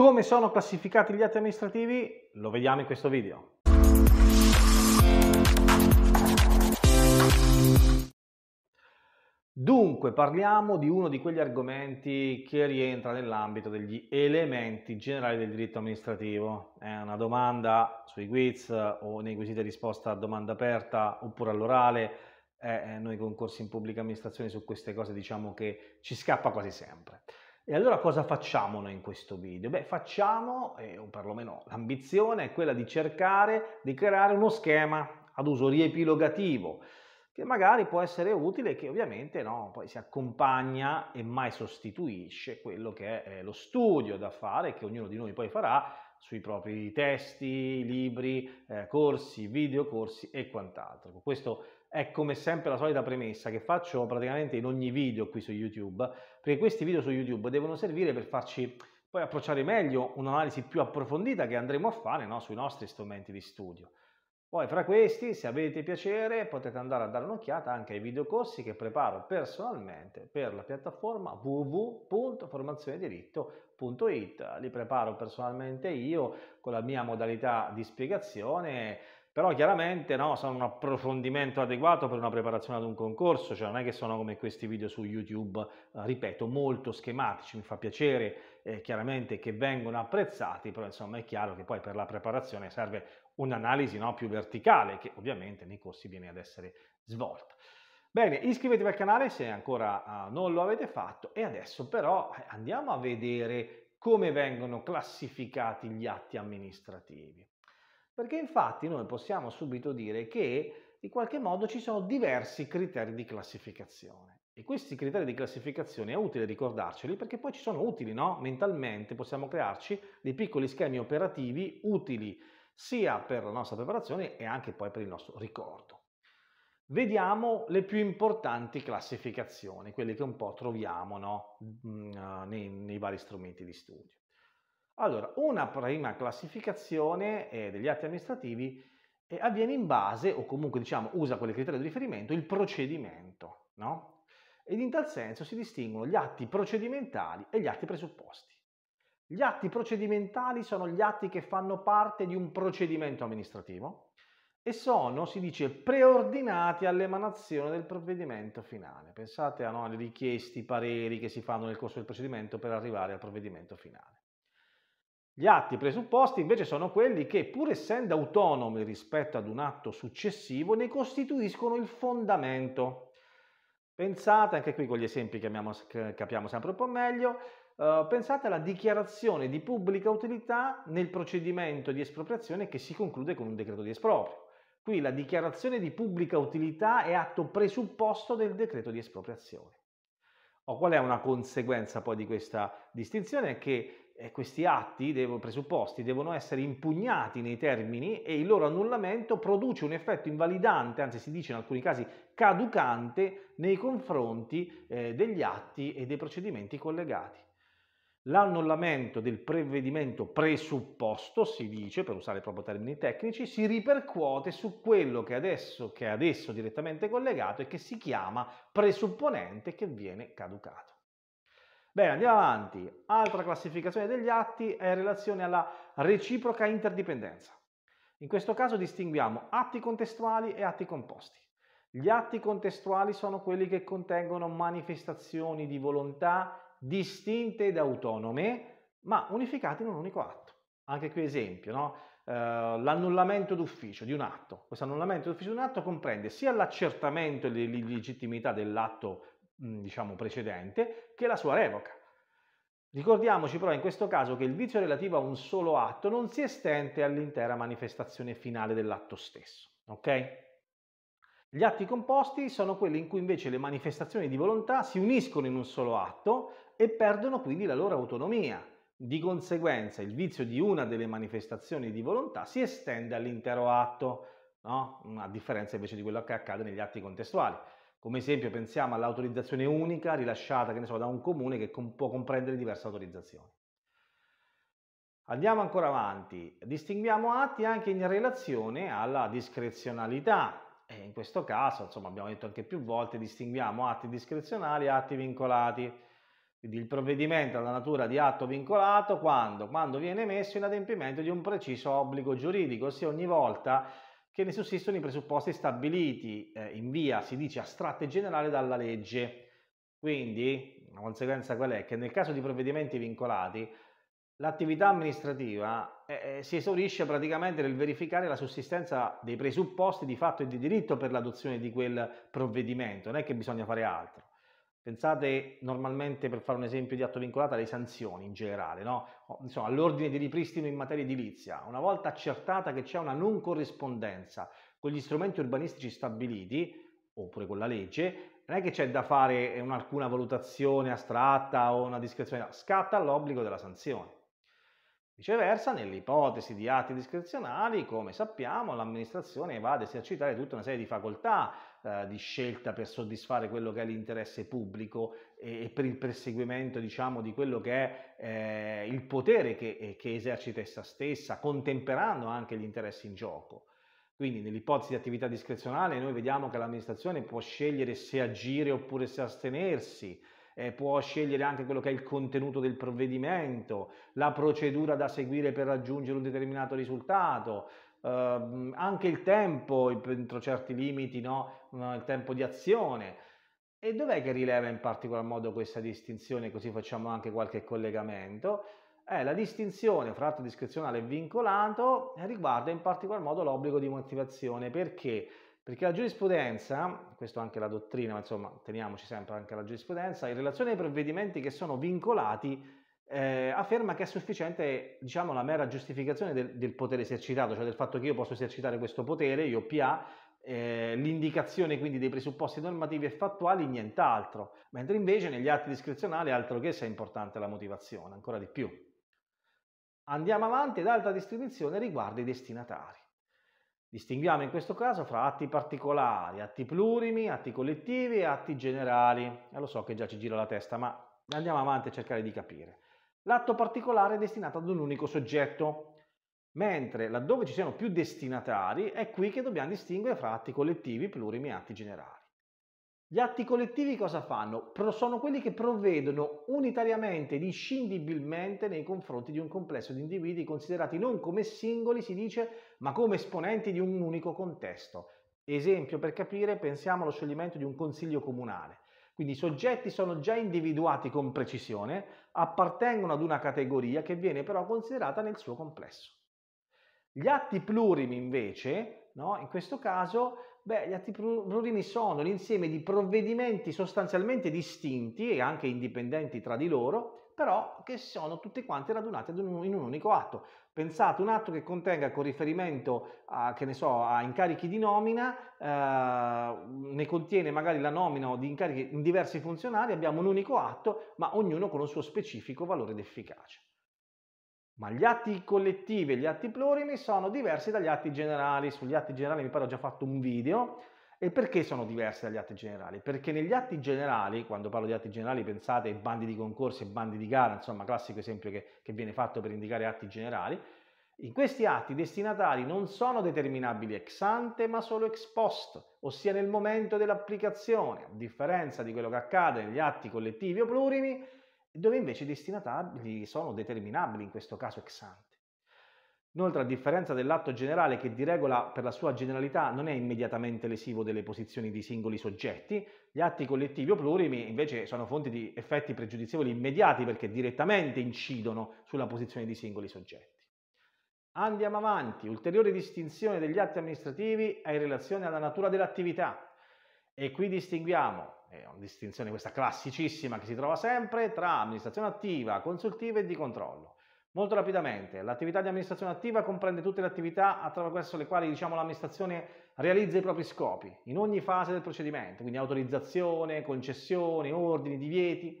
Come sono classificati gli atti amministrativi? Lo vediamo in questo video. Dunque, parliamo di uno di quegli argomenti che rientra nell'ambito degli elementi generali del diritto amministrativo. È una domanda sui quiz o nei quesiti e risposta a domanda aperta oppure all'orale. Eh, eh, noi concorsi in pubblica amministrazione su queste cose diciamo che ci scappa quasi sempre. E allora cosa facciamo noi in questo video? Beh, facciamo, eh, o perlomeno l'ambizione è quella di cercare di creare uno schema ad uso riepilogativo, che magari può essere utile e che ovviamente no, poi si accompagna e mai sostituisce quello che è eh, lo studio da fare, che ognuno di noi poi farà sui propri testi, libri, eh, corsi, videocorsi e quant'altro. Questo è come sempre la solita premessa che faccio praticamente in ogni video qui su YouTube, perché questi video su YouTube devono servire per farci poi approcciare meglio un'analisi più approfondita che andremo a fare no, sui nostri strumenti di studio. Poi fra questi, se avete piacere, potete andare a dare un'occhiata anche ai videocorsi che preparo personalmente per la piattaforma www.formazionediritto.it. Li preparo personalmente io con la mia modalità di spiegazione però chiaramente no, sono un approfondimento adeguato per una preparazione ad un concorso, cioè non è che sono come questi video su YouTube, eh, ripeto, molto schematici, mi fa piacere eh, chiaramente che vengono apprezzati, però insomma è chiaro che poi per la preparazione serve un'analisi no, più verticale che ovviamente nei corsi viene ad essere svolta. Bene, iscrivetevi al canale se ancora uh, non lo avete fatto e adesso però eh, andiamo a vedere come vengono classificati gli atti amministrativi. Perché infatti noi possiamo subito dire che in qualche modo ci sono diversi criteri di classificazione. E questi criteri di classificazione è utile ricordarceli perché poi ci sono utili, no? Mentalmente possiamo crearci dei piccoli schemi operativi utili sia per la nostra preparazione e anche poi per il nostro ricordo. Vediamo le più importanti classificazioni, quelle che un po' troviamo no? Mhmm, nei, nei vari strumenti di studio. Allora, una prima classificazione eh, degli atti amministrativi eh, avviene in base, o comunque diciamo usa quale criterio di riferimento, il procedimento, no? Ed in tal senso si distinguono gli atti procedimentali e gli atti presupposti. Gli atti procedimentali sono gli atti che fanno parte di un procedimento amministrativo e sono, si dice, preordinati all'emanazione del provvedimento finale. Pensate a no, richiesti, pareri che si fanno nel corso del procedimento per arrivare al provvedimento finale. Gli atti presupposti invece sono quelli che, pur essendo autonomi rispetto ad un atto successivo, ne costituiscono il fondamento. Pensate, anche qui con gli esempi che abbiamo, capiamo sempre un po' meglio, eh, pensate alla dichiarazione di pubblica utilità nel procedimento di espropriazione che si conclude con un decreto di esproprio. Qui la dichiarazione di pubblica utilità è atto presupposto del decreto di espropriazione. O qual è una conseguenza poi di questa distinzione? È che e eh, questi atti, devo, presupposti, devono essere impugnati nei termini e il loro annullamento produce un effetto invalidante, anzi si dice in alcuni casi caducante, nei confronti eh, degli atti e dei procedimenti collegati. L'annullamento del prevedimento presupposto, si dice, per usare proprio termini tecnici, si ripercuote su quello che adesso, che è adesso direttamente collegato e che si chiama presupponente che viene caducato. Bene, andiamo avanti. Altra classificazione degli atti è in relazione alla reciproca interdipendenza. In questo caso distinguiamo atti contestuali e atti composti. Gli atti contestuali sono quelli che contengono manifestazioni di volontà distinte ed autonome, ma unificate in un unico atto. Anche qui esempio, no? Eh, l'annullamento d'ufficio di un atto. Questo annullamento d'ufficio di un atto comprende sia l'accertamento dell'illegittimità dell'atto Mhmm, diciamo, precedente che la sua revoca. Ricordiamoci però in questo caso che il vizio relativo a un solo atto non si estende all'intera manifestazione finale dell'atto stesso. Okay? Gli atti composti sono quelli in cui invece le manifestazioni di volontà si uniscono in un solo atto e perdono quindi la loro autonomia. Di conseguenza il vizio di una delle manifestazioni di volontà si estende all'intero atto, no? a differenza invece di quello che accade negli atti contestuali. Come esempio pensiamo all'autorizzazione unica rilasciata so, da un comune che com- può comprendere diverse autorizzazioni. Andiamo ancora avanti, distinguiamo atti anche in relazione alla discrezionalità. E in questo caso, insomma, abbiamo detto anche più volte, distinguiamo atti discrezionali e atti vincolati. Quindi il provvedimento ha la natura di atto vincolato quando? quando? viene emesso in adempimento di un preciso obbligo giuridico, ossia ogni volta che ne sussistono i presupposti stabiliti eh, in via, si dice, astratta e generale dalla legge. Quindi, la conseguenza qual è? Che nel caso di provvedimenti vincolati, l'attività amministrativa eh, eh, si esaurisce praticamente nel verificare la sussistenza dei presupposti di fatto e di diritto per l'adozione di quel provvedimento, non è che bisogna fare altro. Pensate normalmente, per fare un esempio di atto vincolato, alle sanzioni in generale, no? Insomma, all'ordine di ripristino in materia edilizia. Una volta accertata che c'è una non corrispondenza con gli strumenti urbanistici stabiliti, oppure con la legge, non è che c'è da fare eh, alcuna valutazione astratta o una discrezione, scatta l'obbligo della sanzione. Viceversa, nell'ipotesi di atti discrezionali, come sappiamo, l'amministrazione va ad esercitare tutta una serie di facoltà eh, di scelta per soddisfare quello che è l'interesse pubblico e, e per il perseguimento diciamo, di quello che è eh, il potere che, eh, che esercita essa stessa, contemperando anche gli interessi in gioco. Quindi nell'ipotesi di attività discrezionale noi vediamo che l'amministrazione può scegliere se agire oppure se astenersi, eh, può scegliere anche quello che è il contenuto del provvedimento, la procedura da seguire per raggiungere un determinato risultato, Uh, anche il tempo entro certi limiti, no? il tempo di azione. E dov'è che rileva in particolar modo questa distinzione? Così facciamo anche qualche collegamento. Eh, la distinzione fra atto discrezionale e vincolato riguarda in particolar modo l'obbligo di motivazione. Perché? Perché la giurisprudenza, questo anche la dottrina, ma insomma teniamoci sempre anche alla giurisprudenza, in relazione ai provvedimenti che sono vincolati eh, afferma che è sufficiente diciamo, la mera giustificazione del, del, potere esercitato, cioè del fatto che io posso esercitare questo potere, io PA, eh, l'indicazione quindi dei presupposti normativi e fattuali, nient'altro, mentre invece negli atti discrezionali altro che se è importante la motivazione, ancora di più. Andiamo avanti ed altra distinzione riguarda i destinatari. Distinguiamo in questo caso fra atti particolari, atti plurimi, atti collettivi e atti generali. E lo so che già ci gira la testa, ma andiamo avanti a cercare di capire l'atto particolare è destinato ad un unico soggetto, mentre laddove ci siano più destinatari è qui che dobbiamo distinguere fra atti collettivi, plurimi e atti generali. Gli atti collettivi cosa fanno? sono quelli che provvedono unitariamente ed inscindibilmente nei confronti di un complesso di individui considerati non come singoli, si dice, ma come esponenti di un unico contesto. Esempio per capire, pensiamo allo scioglimento di un consiglio comunale. Quindi i soggetti sono già individuati con precisione, appartengono ad una categoria che viene però considerata nel suo complesso. Gli atti plurimi invece, no? in questo caso, beh, gli atti plurimi sono l'insieme di provvedimenti sostanzialmente distinti e anche indipendenti tra di loro, però che sono tutte quante radunate in un unico atto. Pensate un atto che contenga con riferimento a, che ne so, a incarichi di nomina, eh, ne contiene magari la nomina o di incarichi in diversi funzionari, abbiamo un unico atto, ma ognuno con un suo specifico valore d'efficacia. Ma gli atti collettivi e gli atti plurimi sono diversi dagli atti generali. Sugli atti generali mi pare ho già fatto un video, e perché sono diverse dagli atti generali? Perché negli atti generali, quando parlo di atti generali pensate ai bandi di concorso e bandi di gara, insomma classico esempio che, che viene fatto per indicare atti generali, in questi atti i destinatari non sono determinabili ex ante ma solo ex post, ossia nel momento dell'applicazione, a differenza di quello che accade negli atti collettivi o plurimi, dove invece i destinatari sono determinabili in questo caso ex ante. Inoltre, a differenza dell'atto generale che di regola per la sua generalità non è immediatamente lesivo delle posizioni dei singoli soggetti, gli atti collettivi o plurimi invece sono fonti di effetti pregiudizievoli immediati perché direttamente incidono sulla posizione dei singoli soggetti. Andiamo avanti, ulteriore distinzione degli atti amministrativi è in relazione alla natura dell'attività e qui distinguiamo è una distinzione questa classicissima che si trova sempre tra amministrazione attiva, consultiva e di controllo. Molto rapidamente, l'attività di amministrazione attiva comprende tutte le attività attraverso le quali diciamo, l'amministrazione realizza i propri scopi in ogni fase del procedimento, quindi autorizzazione, concessioni, ordini, divieti.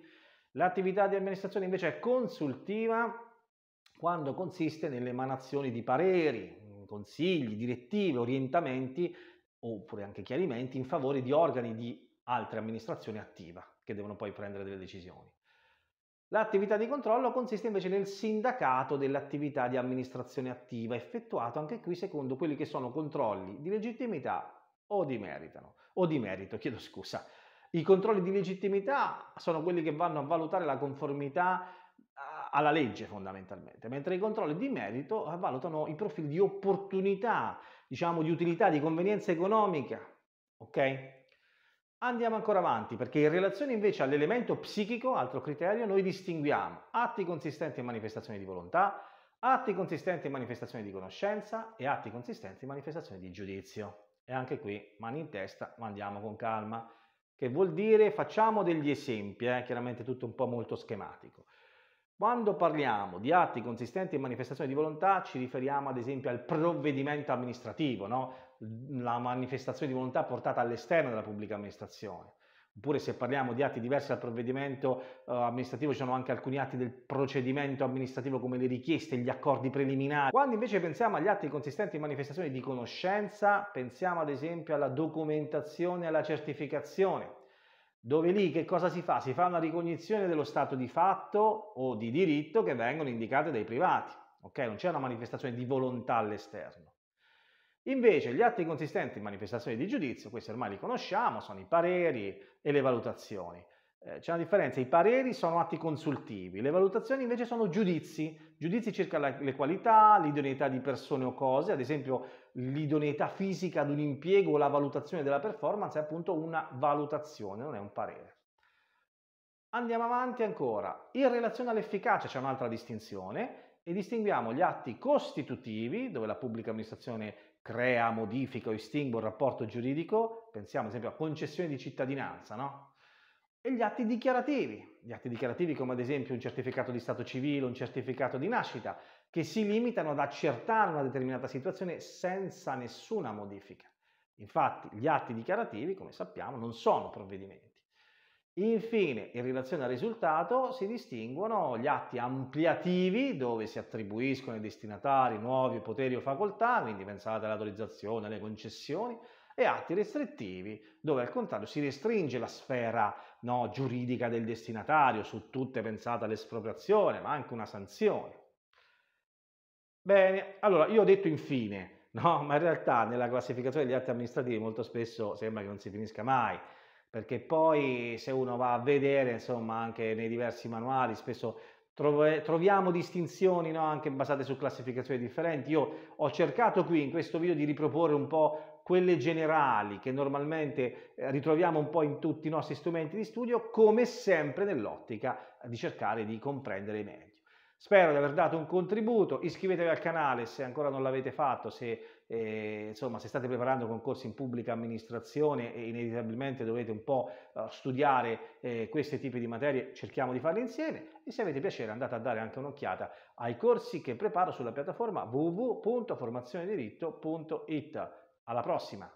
L'attività di amministrazione invece è consultiva quando consiste nell'emanazione di pareri, consigli, direttive, orientamenti oppure anche chiarimenti in favore di organi di altre amministrazioni attiva che devono poi prendere delle decisioni. L'attività di controllo consiste invece nel sindacato dell'attività di amministrazione attiva, effettuato anche qui secondo quelli che sono controlli di legittimità o di, meritano, o di merito, chiedo scusa. I controlli di legittimità sono quelli che vanno a valutare la conformità alla legge fondamentalmente, mentre i controlli di merito valutano i profili di opportunità, diciamo di utilità, di convenienza economica, ok? Andiamo ancora avanti perché in relazione invece all'elemento psichico, altro criterio, noi distinguiamo atti consistenti in manifestazioni di volontà, atti consistenti in manifestazioni di conoscenza e atti consistenti in manifestazioni di giudizio. E anche qui mani in testa, ma andiamo con calma, che vuol dire facciamo degli esempi, eh? chiaramente tutto un po' molto schematico. Quando parliamo di atti consistenti in manifestazioni di volontà ci riferiamo ad esempio al provvedimento amministrativo, no? la manifestazione di volontà portata all'esterno della pubblica amministrazione. Oppure se parliamo di atti diversi dal provvedimento eh, amministrativo, ci sono anche alcuni atti del procedimento amministrativo come le richieste, gli accordi preliminari. Quando invece pensiamo agli atti consistenti in manifestazioni di conoscenza, pensiamo ad esempio alla documentazione e alla certificazione dove lì che cosa si fa? Si fa una ricognizione dello stato di fatto o di diritto che vengono indicate dai privati, ok? Non c'è una manifestazione di volontà all'esterno. Invece gli atti consistenti in manifestazioni di giudizio, questi ormai li conosciamo, sono i pareri e le valutazioni. Eh, c'è una differenza, i pareri sono atti consultivi, le valutazioni invece sono giudizi, giudizi circa la, le qualità, l'idoneità di persone o cose, ad esempio l'idoneità fisica ad un impiego o la valutazione della performance è appunto una valutazione, non è un parere. Andiamo avanti ancora, in relazione all'efficacia c'è un'altra distinzione e distinguiamo gli atti costitutivi, dove la pubblica amministrazione crea, modifica o estingue un rapporto giuridico, pensiamo ad esempio a concessione di cittadinanza, no? E gli atti dichiarativi, gli atti dichiarativi come ad esempio un certificato di stato civile, un certificato di nascita, che si limitano ad accertare una determinata situazione senza nessuna modifica. Infatti gli atti dichiarativi, come sappiamo, non sono provvedimenti. Infine, in relazione al risultato, si distinguono gli atti ampliativi, dove si attribuiscono ai destinatari nuovi poteri o facoltà, quindi pensate all'autorizzazione, alle concessioni, e atti restrittivi, dove al contrario si restringe la sfera no, giuridica del destinatario, su tutte pensate all'espropriazione, ma anche una sanzione. Bene, allora io ho detto infine, no? ma in realtà nella classificazione degli atti amministrativi molto spesso sembra che non si finisca mai perché poi se uno va a vedere, insomma, anche nei diversi manuali, spesso troviamo distinzioni no? anche basate su classificazioni differenti. Io ho cercato qui in questo video di riproporre un po' quelle generali che normalmente eh, ritroviamo un po' in tutti i nostri strumenti di studio, come sempre nell'ottica di cercare di comprendere meglio. Spero di aver dato un contributo, iscrivetevi al canale se ancora non l'avete fatto, se, eh, insomma, se state preparando concorsi in pubblica amministrazione e inevitabilmente dovete un po' eh, studiare eh, questi tipi di materie, cerchiamo di farli insieme e se avete piacere andate a dare anche un'occhiata ai corsi che preparo sulla piattaforma www.formazionediritto.it. Alla prossima!